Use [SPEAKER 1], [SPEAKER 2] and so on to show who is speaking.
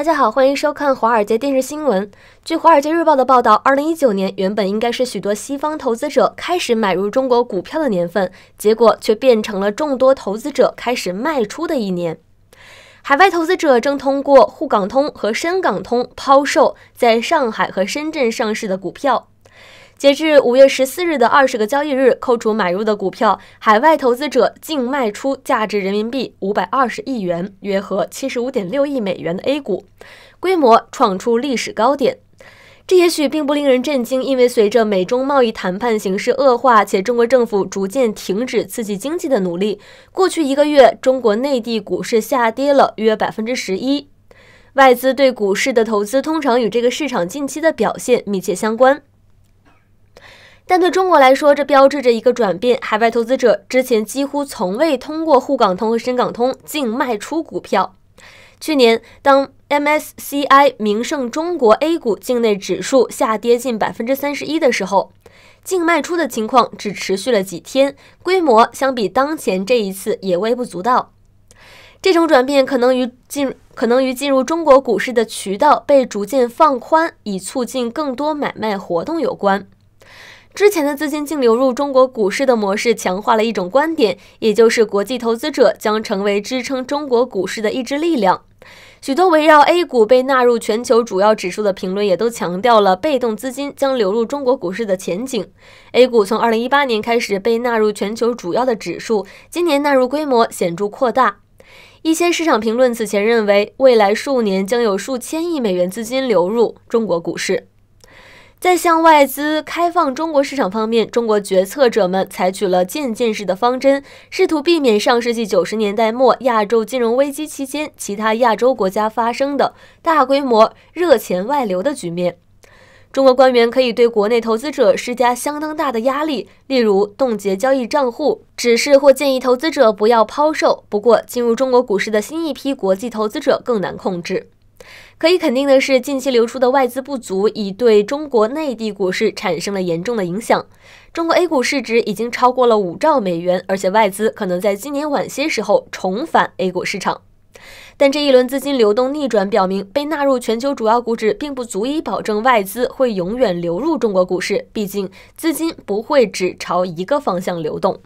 [SPEAKER 1] 大家好，欢迎收看华尔街电视新闻。据《华尔街日报》的报道，二零一九年原本应该是许多西方投资者开始买入中国股票的年份，结果却变成了众多投资者开始卖出的一年。海外投资者正通过沪港通和深港通抛售在上海和深圳上市的股票。截至五月十四日的二十个交易日，扣除买入的股票，海外投资者净卖出价值人民币五百二十亿元，约合七十五点六亿美元的 A 股，规模创出历史高点。这也许并不令人震惊，因为随着美中贸易谈判形势恶化，且中国政府逐渐停止刺激经济的努力，过去一个月中国内地股市下跌了约百分之十一。外资对股市的投资通常与这个市场近期的表现密切相关。但对中国来说，这标志着一个转变。海外投资者之前几乎从未通过沪港通和深港通净卖出股票。去年，当 MSCI 名胜中国 A 股境内指数下跌近百分之三十一的时候，净卖出的情况只持续了几天，规模相比当前这一次也微不足道。这种转变可能与进可能与进入中国股市的渠道被逐渐放宽，以促进更多买卖活动有关。之前的资金净流入中国股市的模式强化了一种观点，也就是国际投资者将成为支撑中国股市的一支力量。许多围绕 A 股被纳入全球主要指数的评论也都强调了被动资金将流入中国股市的前景。A 股从2018年开始被纳入全球主要的指数，今年纳入规模显著扩大。一些市场评论此前认为，未来数年将有数千亿美元资金流入中国股市。在向外资开放中国市场方面，中国决策者们采取了渐进式的方针，试图避免上世纪九十年代末亚洲金融危机期间其他亚洲国家发生的大规模热钱外流的局面。中国官员可以对国内投资者施加相当大的压力，例如冻结交易账户、指示或建议投资者不要抛售。不过，进入中国股市的新一批国际投资者更难控制。可以肯定的是，近期流出的外资不足已对中国内地股市产生了严重的影响。中国 A 股市值已经超过了五兆美元，而且外资可能在今年晚些时候重返 A 股市场。但这一轮资金流动逆转表明，被纳入全球主要股指并不足以保证外资会永远流入中国股市。毕竟，资金不会只朝一个方向流动。